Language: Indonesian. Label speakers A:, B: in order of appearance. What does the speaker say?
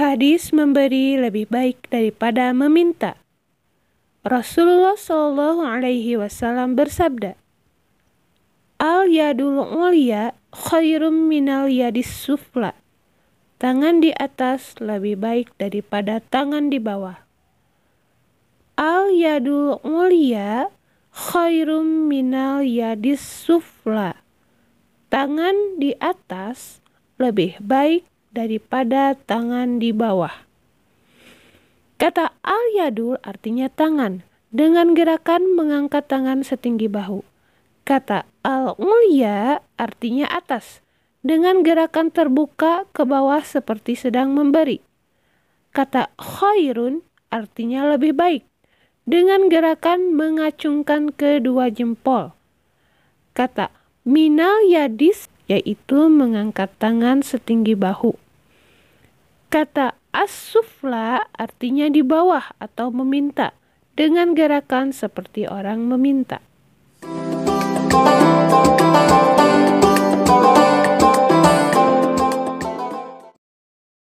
A: Hadis memberi lebih baik daripada meminta. Rasulullah Shallallahu Alaihi Wasallam bersabda, "Al yadul ulia khairum minal yadis sufla." Tangan di atas lebih baik daripada tangan di bawah. Al yadul ulia khairum minal yadis sufla. Tangan di atas lebih baik daripada tangan di bawah. Kata al-yadul artinya tangan, dengan gerakan mengangkat tangan setinggi bahu. Kata al-ulya artinya atas, dengan gerakan terbuka ke bawah seperti sedang memberi. Kata khairun artinya lebih baik, dengan gerakan mengacungkan kedua jempol. Kata minal yadis yaitu mengangkat tangan setinggi bahu. Kata asufla artinya di bawah atau meminta dengan gerakan seperti orang meminta.